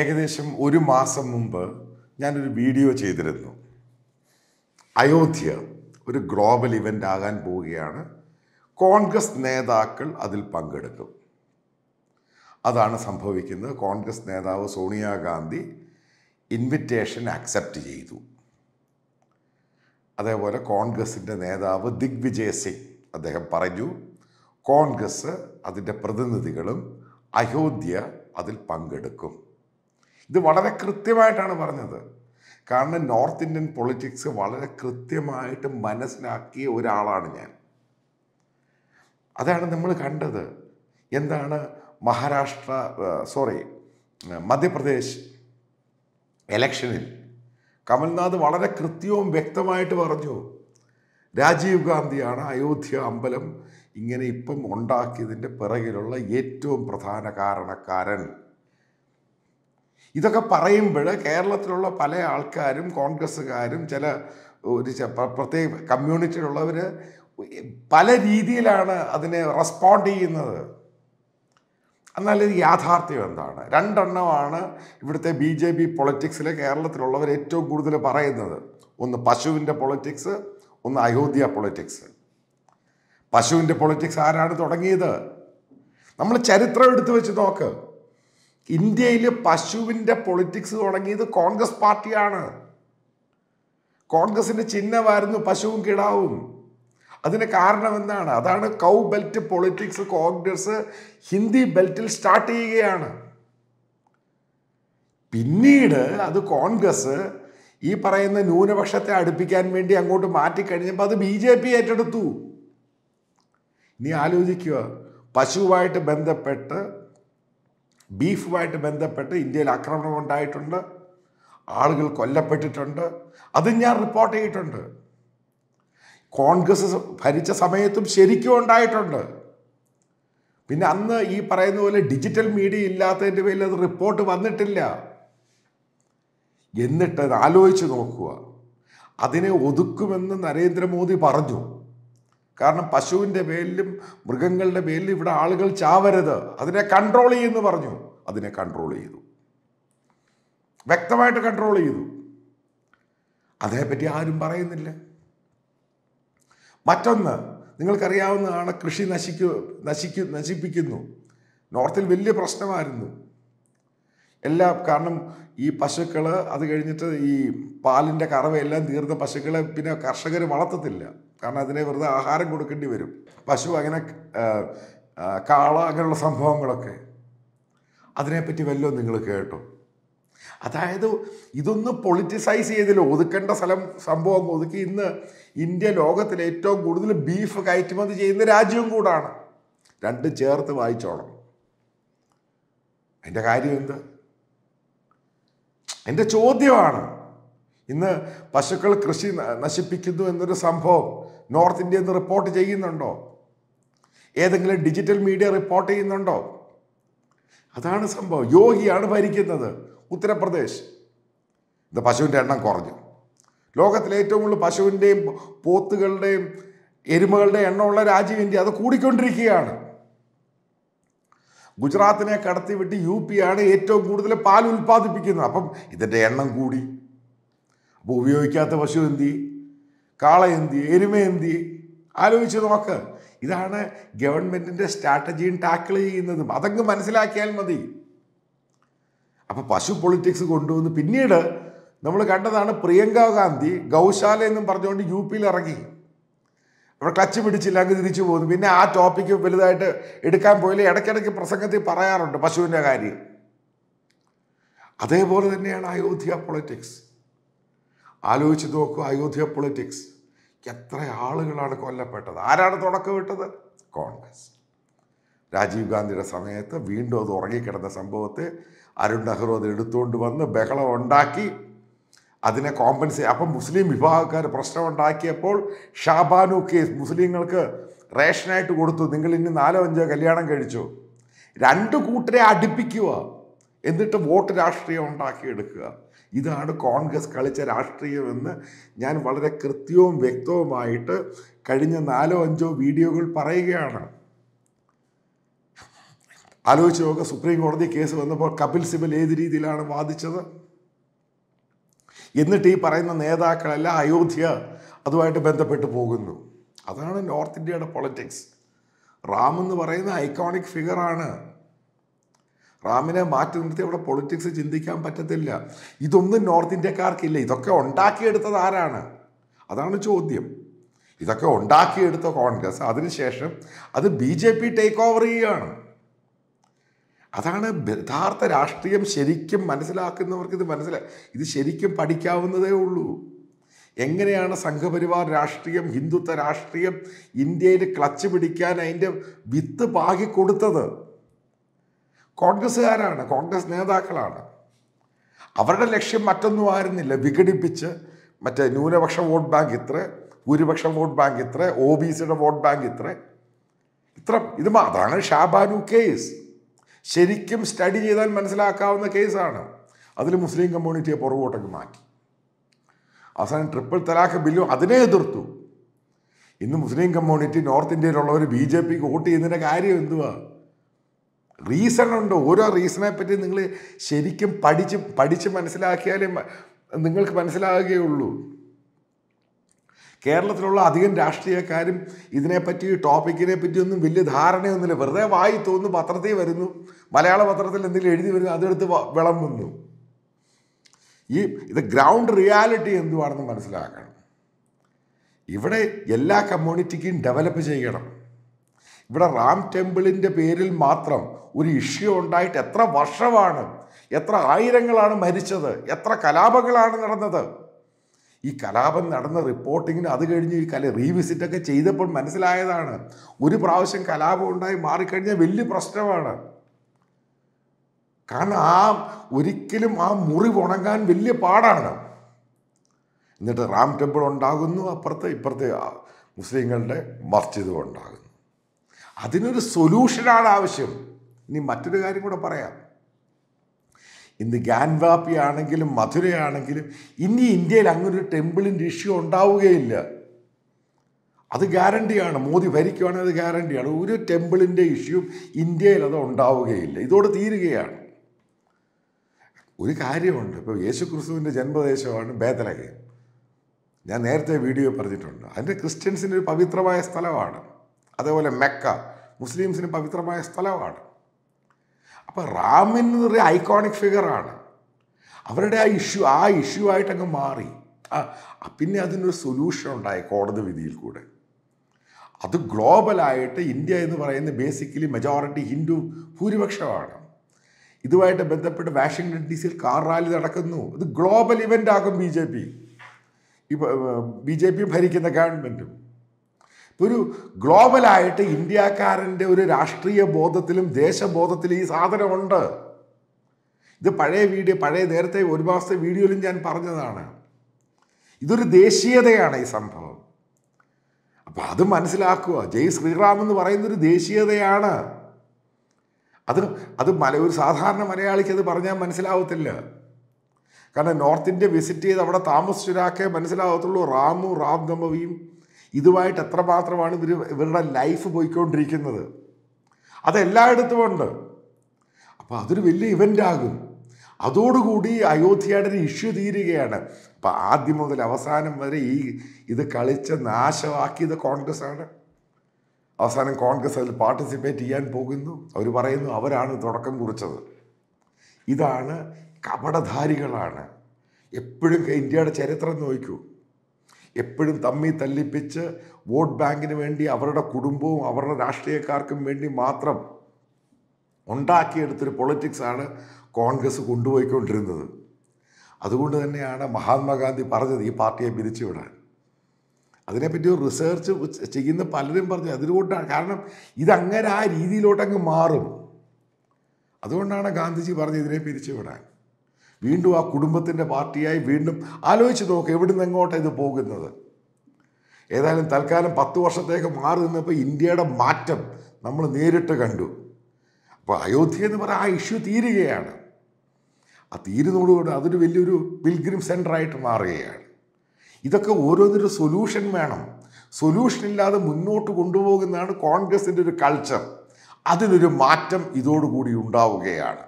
ഏകദേശം ഒരു മാസം മുമ്പ് ഞാനൊരു വീഡിയോ ചെയ്തിരുന്നു അയോധ്യ ഒരു ഗ്ലോബൽ ഇവൻ്റ് ആകാൻ പോവുകയാണ് കോൺഗ്രസ് നേതാക്കൾ അതിൽ പങ്കെടുക്കും അതാണ് സംഭവിക്കുന്നത് കോൺഗ്രസ് നേതാവ് സോണിയാഗാന്ധി ഇൻവിറ്റേഷൻ അക്സെപ്റ്റ് ചെയ്തു അതേപോലെ കോൺഗ്രസിൻ്റെ നേതാവ് ദിഗ്വിജയ് സിംഗ് അദ്ദേഹം പറഞ്ഞു കോൺഗ്രസ് അതിൻ്റെ പ്രതിനിധികളും അയോധ്യ അതിൽ പങ്കെടുക്കും ഇത് വളരെ കൃത്യമായിട്ടാണ് പറഞ്ഞത് കാരണം നോർത്ത് ഇന്ത്യൻ പൊളിറ്റിക്സ് വളരെ കൃത്യമായിട്ട് മനസ്സിലാക്കിയ ഒരാളാണ് ഞാൻ അതാണ് നമ്മൾ കണ്ടത് എന്താണ് മഹാരാഷ്ട്ര സോറി മധ്യപ്രദേശ് എലക്ഷനിൽ കമൽനാഥ് വളരെ കൃത്യവും വ്യക്തമായിട്ട് പറഞ്ഞു രാജീവ് ഗാന്ധിയാണ് അയോധ്യ അമ്പലം ഇങ്ങനെ ഇപ്പം ഉണ്ടാക്കിയതിൻ്റെ പിറകിലുള്ള ഏറ്റവും പ്രധാന കാരണക്കാരൻ ഇതൊക്കെ പറയുമ്പോൾ കേരളത്തിലുള്ള പല ആൾക്കാരും കോൺഗ്രസ്സുകാരും ചില ഒരു പ്രത്യേക കമ്മ്യൂണിറ്റിയിലുള്ളവർ പല രീതിയിലാണ് അതിനെ റെസ്പോണ്ട് ചെയ്യുന്നത് എന്നാൽ ഇത് യാഥാർത്ഥ്യം എന്താണ് രണ്ടെണ്ണമാണ് ഇവിടുത്തെ ബി ജെ പി പൊളിറ്റിക്സിൽ കേരളത്തിലുള്ളവർ ഏറ്റവും കൂടുതൽ പറയുന്നത് ഒന്ന് പശുവിൻ്റെ പൊളിറ്റിക്സ് ഒന്ന് അയോധ്യ പൊളിറ്റിക്സ് പശുവിൻ്റെ പൊളിറ്റിക്സ് ആരാണ് തുടങ്ങിയത് നമ്മൾ ചരിത്രം എടുത്തു വെച്ച് നോക്ക് ഇന്ത്യയിൽ പശുവിൻ്റെ പൊളിറ്റിക്സ് തുടങ്ങിയത് കോൺഗ്രസ് പാർട്ടിയാണ് കോൺഗ്രസിൻ്റെ ചിഹ്നമായിരുന്നു പശുവും കിടാവും അതിന് കാരണം എന്താണ് അതാണ് cow belt politics Congress Hindi ബെൽറ്റിൽ സ്റ്റാർട്ട് ചെയ്യുകയാണ് പിന്നീട് അത് കോൺഗ്രസ് ഈ പറയുന്ന ന്യൂനപക്ഷത്തെ അടുപ്പിക്കാൻ വേണ്ടി അങ്ങോട്ട് മാറ്റിക്കഴിഞ്ഞപ്പോൾ അത് ബി ജെ പി ഏറ്റെടുത്തു ഇനി ആലോചിക്കുക പശുവായിട്ട് ബന്ധപ്പെട്ട് ബീഫുമായിട്ട് ബന്ധപ്പെട്ട് ഇന്ത്യയിൽ ആക്രമണം ഉണ്ടായിട്ടുണ്ട് ആളുകൾ കൊല്ലപ്പെട്ടിട്ടുണ്ട് അത് ഞാൻ റിപ്പോർട്ട് ചെയ്തിട്ടുണ്ട് കോൺഗ്രസ് ഭരിച്ച സമയത്തും ശരിക്കും ഉണ്ടായിട്ടുണ്ട് പിന്നെ അന്ന് ഈ പറയുന്ന പോലെ ഡിജിറ്റൽ മീഡിയ ഇല്ലാത്തതിൻ്റെ പേരിൽ അത് റിപ്പോർട്ട് വന്നിട്ടില്ല എന്നിട്ട് ആലോചിച്ച് നോക്കുക അതിനെ ഒതുക്കുമെന്ന് നരേന്ദ്രമോദി പറഞ്ഞു കാരണം പശുവിൻ്റെ പേരിലും മൃഗങ്ങളുടെ പേരിലും ഇവിടെ ആളുകൾ ചാവരുത് അതിനെ കൺട്രോൾ ചെയ്യുമെന്ന് പറഞ്ഞു അതിനെ കൺട്രോൾ ചെയ്തു വ്യക്തമായിട്ട് കൺട്രോൾ ചെയ്തു അതേപ്പറ്റി ആരും പറയുന്നില്ല മറ്റൊന്ന് നിങ്ങൾക്കറിയാവുന്നതാണ് കൃഷി നശിക്കു നശിക്കു നശിപ്പിക്കുന്നു നോർത്തിൽ വലിയ പ്രശ്നമായിരുന്നു എല്ലാ കാരണം ഈ പശുക്കൾ അത് കഴിഞ്ഞിട്ട് ഈ പാലിൻ്റെ കറവയെല്ലാം തീർന്ന പശുക്കളെ പിന്നെ കർഷകർ വളർത്തത്തില്ല കാരണം അതിനെ വെറുതെ ആഹാരം കൊടുക്കേണ്ടി വരും പശു അങ്ങനെ കാള അങ്ങനെയുള്ള സംഭവങ്ങളൊക്കെ അതിനെപ്പറ്റി വല്ലതും നിങ്ങൾ കേട്ടോ അതായത് ഇതൊന്ന് പൊളിറ്റിസൈസ് ചെയ്തില്ല ഒതുക്കേണ്ട സ്ഥലം സംഭവം ഒതുക്കി ഇന്ന് ഇന്ത്യ ലോകത്തിലെ ഏറ്റവും കൂടുതൽ ബീഫ് കയറ്റുമതി ചെയ്യുന്ന രാജ്യവും കൂടാണ് രണ്ട് ചേർത്ത് വായിച്ചോളാം അതിൻ്റെ കാര്യം എന്ത് എൻ്റെ ചോദ്യമാണ് ഇന്ന് പശുക്കൾ കൃഷി നശിപ്പിക്കുന്നു എന്നൊരു സംഭവം നോർത്ത് ഇന്ത്യയിൽ നിന്ന് റിപ്പോർട്ട് ചെയ്യുന്നുണ്ടോ ഏതെങ്കിലും ഡിജിറ്റൽ മീഡിയ റിപ്പോർട്ട് ചെയ്യുന്നുണ്ടോ അതാണ് സംഭവം യോഗിയാണ് ഭരിക്കുന്നത് ഉത്തർപ്രദേശ് ഇത് പശുവിൻ്റെ എണ്ണം കുറഞ്ഞു ലോകത്തിലെ ഏറ്റവും കൂടുതൽ പശുവിൻ്റെയും പോത്തുകളുടെയും എരുമകളുടെ എണ്ണമുള്ള രാജ്യം ഇന്ത്യ അത് കൂടിക്കൊണ്ടിരിക്കുകയാണ് ഗുജറാത്തിനെ കടത്തിവിട്ട് യു പി ആണ് ഏറ്റവും കൂടുതൽ പാൽ ഉൽപ്പാദിപ്പിക്കുന്നത് അപ്പം ഇതിൻ്റെ എണ്ണം കൂടി അപ്പോൾ ഉപയോഗിക്കാത്ത പശു എന്തി കാള എന്തി എരുമ എന്തി ആലോചിച്ച് നോക്ക് ഇതാണ് ഗവൺമെൻറ്റിൻ്റെ സ്ട്രാറ്റജിയും ടാക്കിൾ ചെയ്യുന്നതും അതങ്ങ് മനസ്സിലാക്കിയാൽ മതി അപ്പോൾ പശു പൊളിറ്റിക്സ് കൊണ്ടുവന്ന് പിന്നീട് നമ്മൾ കണ്ടതാണ് പ്രിയങ്ക ഗാന്ധി ഗൗശാല എന്നും പറഞ്ഞുകൊണ്ട് യു പിയിൽ ഇറങ്ങി അവിടെ ക്ലച്ച് പിടിച്ചില്ല അങ്ങ് തിരിച്ചു പോകുന്നു പിന്നെ ആ ടോപ്പിക്ക് വലുതായിട്ട് എടുക്കാൻ പോയില്ല ഇടയ്ക്കിടയ്ക്ക് പ്രസംഗത്തിൽ പറയാറുണ്ട് പശുവിൻ്റെ കാര്യം അതേപോലെ തന്നെയാണ് അയോധ്യ പൊളിറ്റിക്സ് ആലോചിച്ച് നോക്കുക അയോധ്യ പൊളിറ്റിക്സ് എത്ര ആളുകളാണ് കൊല്ലപ്പെട്ടത് ആരാണ് തുടക്കമിട്ടത് കോൺഗ്രസ് രാജീവ് ഗാന്ധിയുടെ സമയത്ത് വീണ്ടും അത് ഉറങ്ങിക്കിടന്ന സംഭവത്തെ അരുൺ നെഹ്റു അത് എടുത്തുകൊണ്ട് വന്ന് ബഹളം ഉണ്ടാക്കി അതിനെ കോമ്പൻസേ അപ്പം മുസ്ലിം വിഭാഗക്കാർ പ്രശ്നം ഉണ്ടാക്കിയപ്പോൾ ഷാബാനു കേസ് മുസ്ലിങ്ങൾക്ക് റേഷനായിട്ട് കൊടുത്തു നിങ്ങൾ ഇനി നാലോ അഞ്ചോ കല്യാണം കഴിച്ചു രണ്ട് കൂട്ടരെ അടുപ്പിക്കുക എന്നിട്ട് വോട്ട് രാഷ്ട്രീയം ഉണ്ടാക്കിയെടുക്കുക ഇതാണ് കോൺഗ്രസ് കളിച്ച രാഷ്ട്രീയമെന്ന് ഞാൻ വളരെ കൃത്യവും വ്യക്തവുമായിട്ട് കഴിഞ്ഞ നാലോ അഞ്ചോ വീഡിയോകൾ പറയുകയാണ് ആലോചിച്ച് നോക്കുക സുപ്രീം കോടതി കേസ് വന്നപ്പോൾ കപിൽ സിബൽ ഏത് രീതിയിലാണ് വാദിച്ചത് എന്നിട്ട് ഈ പറയുന്ന നേതാക്കളെല്ലാം അയോധ്യ അതുമായിട്ട് ബന്ധപ്പെട്ട് പോകുന്നു അതാണ് നോർത്ത് ഇന്ത്യയുടെ പൊളിറ്റിക്സ് റാം എന്ന് പറയുന്ന ഐക്കോണിക് ഫിഗറാണ് റാമിനെ മാറ്റി നിർത്തി അവിടെ പൊളിറ്റിക്സ് ചിന്തിക്കാൻ പറ്റത്തില്ല ഇതൊന്നും നോർത്ത് ഇന്ത്യക്കാർക്കില്ല ഇതൊക്കെ ഉണ്ടാക്കിയെടുത്തത് ആരാണ് അതാണ് ചോദ്യം ഇതൊക്കെ ഉണ്ടാക്കിയെടുത്ത കോൺഗ്രസ് അതിനുശേഷം അത് B J P take over ചെയ്യുകയാണ് അതാണ് യഥാർത്ഥ രാഷ്ട്രീയം ശരിക്കും മനസ്സിലാക്കുന്നവർക്ക് ഇത് മനസ്സിലായി ഇത് ശരിക്കും പഠിക്കാവുന്നതേ ഉള്ളൂ എങ്ങനെയാണ് സംഘപരിവാർ രാഷ്ട്രീയം ഹിന്ദുത്വ രാഷ്ട്രീയം ഇന്ത്യയിൽ ക്ലച്ച് പിടിക്കാൻ അതിൻ്റെ വിത്ത് പാകിക്കൊടുത്തത് കോൺഗ്രസ്സുകാരാണ് കോൺഗ്രസ് നേതാക്കളാണ് അവരുടെ ലക്ഷ്യം മറ്റൊന്നും ആയിരുന്നില്ല വിഘടിപ്പിച്ച് മറ്റേ ന്യൂനപക്ഷ വോട്ട് ബാങ്ക് ഇത്ര ഭൂരിപക്ഷ വോട്ട് ബാങ്ക് ഇത്ര ഒ ബി സിയുടെ വോട്ട് ബാങ്ക് ഇത്ര ഇത്ര ഇത് അതാണ് ഷാബാനു കേസ് ശരിക്കും സ്റ്റഡി ചെയ്താൽ മനസ്സിലാക്കാവുന്ന കേസാണ് അതിൽ മുസ്ലിം കമ്മ്യൂണിറ്റിയെ പുറകോട്ടൊക്കെ മാറ്റി അവസാനം ട്രിപ്പിൾ തലാഖ് ബില്ലും അതിനെ എതിർത്തു ഇന്ന് മുസ്ലിം കമ്മ്യൂണിറ്റി നോർത്ത് ഇന്ത്യയിലുള്ളവർ ബി ജെ പിക്ക് വോട്ട് ചെയ്യുന്നതിൻ്റെ കാര്യം എന്തുവാ റീസൺ ഉണ്ട് ഓരോ റീസണെ പറ്റി നിങ്ങൾ ശരിക്കും പഠിച്ച് പഠിച്ച് മനസ്സിലാക്കിയാലേ നിങ്ങൾക്ക് മനസ്സിലാകുകയുള്ളൂ കേരളത്തിലുള്ള അധികം രാഷ്ട്രീയക്കാരും ഇതിനെപ്പറ്റി ടോപ്പിക്കിനെ പറ്റിയൊന്നും വലിയ ധാരണയൊന്നുമില്ല വെറുതെ വായി തോന്നുന്നു പത്രത്തിൽ വരുന്നു മലയാള പത്രത്തിൽ എന്തെങ്കിലും എഴുതി വരുന്നു അതെടുത്ത് വിളമ്പുന്നു ഈ ഇത് ഗ്രൗണ്ട് റിയാലിറ്റി എന്തുവാണെന്ന് മനസ്സിലാക്കണം ഇവിടെ എല്ലാ കമ്മ്യൂണിറ്റിക്കും ഡെവലപ്പ് ചെയ്യണം ഇവിടെ റാം ടെമ്പിളിൻ്റെ പേരിൽ മാത്രം ഒരു ഇഷ്യൂ ഉണ്ടായിട്ട് എത്ര വർഷമാണ് എത്ര ആയിരങ്ങളാണ് മരിച്ചത് എത്ര കലാപങ്ങളാണ് നടന്നത് ഈ കലാപം നടന്ന റിപ്പോർട്ടിങ്ങിന് അത് കഴിഞ്ഞ് ഈ കല റീവിസിറ്റൊക്കെ ചെയ്തപ്പോൾ മനസ്സിലായതാണ് ഒരു പ്രാവശ്യം കലാപം ഉണ്ടായി മാറിക്കഴിഞ്ഞാൽ വലിയ പ്രശ്നമാണ് കാരണം ആ ഒരിക്കലും ആ മുറി ഉണങ്ങാൻ വലിയ പാടാണ് എന്നിട്ട് റാം ടെമ്പിൾ ഉണ്ടാകുന്നു അപ്പുറത്ത് ഇപ്പുറത്ത് മുസ്ലിങ്ങളുടെ മസ്ജിദും ഉണ്ടാകുന്നു അതിനൊരു സൊല്യൂഷനാണ് ആവശ്യം ഇനി മറ്റൊരു കാര്യം കൂടെ പറയാം ഇന്ന് ഗാൻവാപ്പി ആണെങ്കിലും മധുരയാണെങ്കിലും ഇനി ഇന്ത്യയിൽ അങ്ങനൊരു ടെമ്പിളിൻ്റെ ഇഷ്യൂ ഉണ്ടാവുകയില്ല അത് ഗ്യാരണ്ടിയാണ് മോദി ഭരിക്കുകയാണെങ്കിൽ അത് ഗ്യാരണ്ടിയാണ് ഒരു ടെമ്പിളിൻ്റെ ഇഷ്യൂ ഇന്ത്യയിൽ അത് ഉണ്ടാവുകയില്ല ഇതോടെ തീരുകയാണ് ഒരു കാര്യമുണ്ട് ഇപ്പോൾ യേശു ക്രിസ്തുവിൻ്റെ ജന്മദേശമാണ് ബേതലഹേം ഞാൻ നേരത്തെ വീഡിയോ പറഞ്ഞിട്ടുണ്ട് അതിൻ്റെ ക്രിസ്ത്യൻസിൻ്റെ ഒരു പവിത്രമായ സ്ഥലമാണ് അതേപോലെ മെക്ക മുസ്ലിംസിന് പവിത്രമായ സ്ഥലമാണ് അപ്പോൾ റാമിൻ എന്ന് പറയുന്ന ഐക്കോണിക് ഫിഗറാണ് അവരുടെ ആ ഇഷ്യൂ ആ ഇഷ്യൂ ആയിട്ടങ്ങ് മാറി ആ പിന്നെ അതിനൊരു സൊല്യൂഷൻ ഉണ്ടായി കോടതി വിധിയിൽ കൂടെ അത് ഗ്ലോബലായിട്ട് ഇന്ത്യ എന്ന് പറയുന്ന ബേസിക്കലി മെജോറിറ്റി ഹിന്ദു ഭൂരിപക്ഷമാണ് ഇതുമായിട്ട് ബന്ധപ്പെട്ട് വാഷിങ്ടൺ ഡി സിയിൽ കാർ റാലി നടക്കുന്നു അത് ഗ്ലോബൽ ഇവൻ്റ് ആകും ബി ജെ പി ഇപ്പം ബി ജെ പി ഭരിക്കുന്ന ഗവൺമെൻറ്റും ഒരു ഗ്ലോബലായിട്ട് ഇന്ത്യക്കാരൻ്റെ ഒരു രാഷ്ട്രീയ ബോധത്തിലും ദേശബോധത്തിലും ഈ സാധനമുണ്ട് ഇത് പഴയ വീഡിയോ പഴയ നേരത്തെ ഒരു മാസത്തെ വീഡിയോയിലും ഞാൻ പറഞ്ഞതാണ് ഇതൊരു ദേശീയതയാണ് ഈ സംഭവം അപ്പോൾ അത് മനസ്സിലാക്കുക ജയ് ശ്രീറാം എന്ന് പറയുന്നൊരു ദേശീയതയാണ് അത് അത് മല ഒരു സാധാരണ മലയാളിക്ക് അത് പറഞ്ഞാൽ മനസ്സിലാവത്തില്ല കാരണം നോർത്ത് ഇന്ത്യ വിസിറ്റ് ചെയ്ത് അവിടെ താമസിച്ചൊരാക്കേ മനസ്സിലാവത്തുള്ളൂ റാമു റാം ദമ്പവിയും ഇതുമായിട്ട് എത്രമാത്രമാണ് ഇവർ ഇവരുടെ ലൈഫ് പോയിക്കൊണ്ടിരിക്കുന്നത് അതെല്ലായിടത്തും ഉണ്ട് അപ്പോൾ അതൊരു വലിയ ഇവൻ്റ് ആകും അതോടുകൂടി അയോധ്യയുടെ ഒരു ഇഷ്യൂ തീരുകയാണ് അപ്പം ആദ്യം മുതൽ അവസാനം വരെ ഈ ഇത് കളിച്ച് നാശമാക്കിയത് കോൺഗ്രസ് ആണ് അവസാനം കോൺഗ്രസ് അതിൽ പാർട്ടിസിപ്പേറ്റ് ചെയ്യാൻ പോകുന്നു അവർ പറയുന്നു അവരാണ് തുടക്കം കുറിച്ചത് ഇതാണ് കപടധാരികളാണ് എപ്പോഴും ഇന്ത്യയുടെ ചരിത്രം നോക്കൂ എപ്പോഴും തമ്മി തല്ലിപ്പിച്ച് വോട്ട് ബാങ്കിന് വേണ്ടി അവരുടെ കുടുംബവും അവരുടെ രാഷ്ട്രീയക്കാർക്കും വേണ്ടി മാത്രം ഉണ്ടാക്കിയെടുത്തൊരു പൊളിറ്റിക്സാണ് കോൺഗ്രസ് കൊണ്ടുപോയിക്കൊണ്ടിരുന്നത് അതുകൊണ്ട് തന്നെയാണ് മഹാത്മാഗാന്ധി പറഞ്ഞത് ഈ പാർട്ടിയെ പിരിച്ചുവിടാൻ അതിനെപ്പറ്റി ഒരു റിസർച്ച് ചെയ്യുന്ന പലരും പറഞ്ഞു അതിലൂട്ടാണ് കാരണം ഇതങ്ങനെ ആ രീതിയിലോട്ടങ്ങ് മാറും അതുകൊണ്ടാണ് ഗാന്ധിജി പറഞ്ഞത് ഇതിനെ പിരിച്ചുവിടാൻ വീണ്ടും ആ കുടുംബത്തിൻ്റെ പാർട്ടിയായി വീണ്ടും ആലോചിച്ച് നോക്ക് എവിടുന്ന് എങ്ങോട്ടാണ് ഇത് പോകുന്നത് ഏതായാലും തൽക്കാലം പത്ത് വർഷത്തേക്ക് മാറി നിന്നപ്പോൾ ഇന്ത്യയുടെ മാറ്റം നമ്മൾ നേരിട്ട് കണ്ടു അപ്പോൾ അയോധ്യ എന്ന് പറയുന്ന ആ ഇഷ്യൂ തീരുകയാണ് ആ തീരുന്നതോടുകൂടെ അതൊരു വലിയൊരു പിൽഗ്രിം സെൻ്ററായിട്ട് മാറുകയാണ് ഇതൊക്കെ ഓരോന്നിനും സൊല്യൂഷൻ വേണം സൊല്യൂഷൻ ഇല്ലാതെ മുന്നോട്ട് കൊണ്ടുപോകുന്നതാണ് കോൺഗ്രസിൻ്റെ ഒരു കൾച്ചർ അതിനൊരു മാറ്റം ഇതോടുകൂടി ഉണ്ടാവുകയാണ്